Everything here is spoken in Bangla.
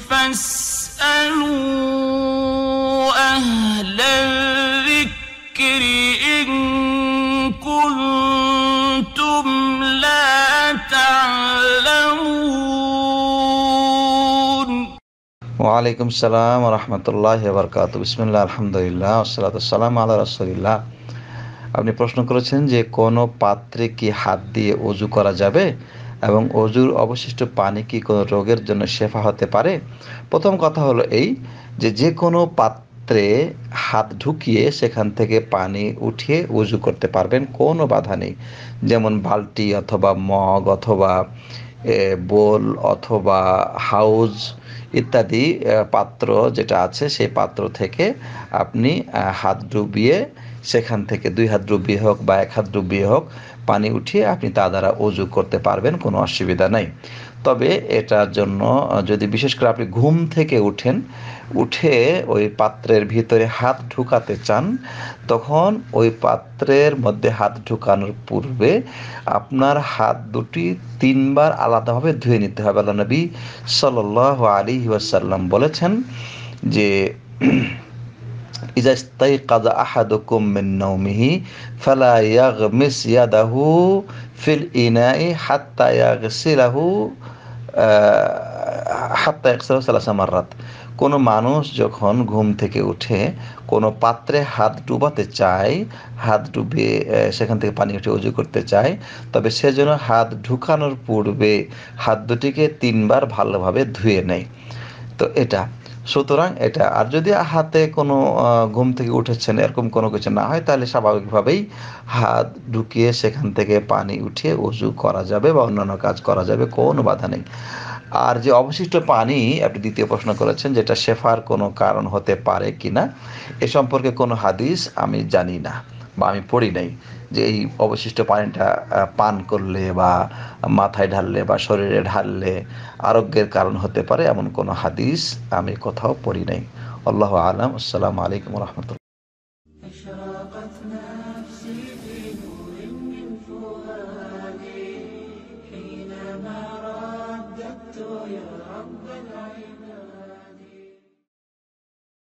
فاسألوا أهل الذكر إن كنتم لا تعلمون وعليكم السلام ورحمة الله وبركاته بسم الله الحمد لله والصلاة والسلام على رسول الله আপনি প্রশ্ন করেছেন যে কোনো পাত্রে কি হাত দিয়ে অজু করা যাবে এবং অজুর অবশিষ্ট পানি কি কোনো রোগের জন্য শেফা হতে পারে প্রথম কথা হলো এই যে যে কোনো পাত্রে হাত ঢুকিয়ে সেখান থেকে পানি উঠিয়ে উজু করতে পারবেন কোনো বাধা নেই যেমন বালতি অথবা মগ অথবা বোল অথবা হাউজ ইত্যাদি পাত্র যেটা আছে সেই পাত্র থেকে আপনি হাত ডুবিয়ে সেখান থেকে দুই হাত ডুবিয়ে হোক বা এক হাত ডুবিয়ে হোক পানি উঠিয়ে আপনি তা দ্বারা অজু করতে পারবেন কোনো অসুবিধা নাই তবে এটার জন্য যদি বিশেষ করে আপনি ঘুম থেকে উঠেন উঠে ওই পাত্রের ভিতরে হাত ঢুকাতে চান তখন ওই পাত্রের মধ্যে হাত ঢুকানোর পূর্বে আপনার হাত দুটি তিনবার আলাদাভাবে ধুয়ে নিতে হবে আল্লাহ নবী সাল আলী ওয়াসাল্লাম বলেছেন যে إذا استيقظ أحدكم من نومه فلا يغمس يده في الإناء حتى يغسله কোনো মানুষ যখন ঘুম থেকে উঠে কোনো পাত্রে হাত ডুবাতে চায় হাত ডুবিয়ে সেখান থেকে পানি উঠে উজু করতে চায় তবে সে যেন হাত ঢুকানোর পূর্বে হাত দুটিকে তিনবার ভালোভাবে ধুয়ে নেয় তো এটা সুতরাং এটা আর যদি হাতে কোনো ঘুম থেকে উঠেছেন এরকম কোনো কিছু না হয় তাহলে স্বাভাবিকভাবেই হাত ঢুকিয়ে সেখান থেকে পানি উঠিয়ে উজু করা যাবে বা অন্যান্য কাজ করা যাবে কোনো বাধা নেই আর যে অবশিষ্ট পানি আপনি দ্বিতীয় প্রশ্ন করেছেন যেটা শেফার কোনো কারণ হতে পারে কি না এ সম্পর্কে কোনো হাদিস আমি জানি না বা আমি পড়ি নাই যে এই অবশিষ্ট পানিটা পান করলে বা মাথায় ঢাললে বা শরীরে ঢাললে আরোগ্যের কারণ হতে পারে এমন কোনো হাদিস আমি কোথাও পড়ি নাই আল্লাহ আলম আসসালাম আলাইকুম রহমতুল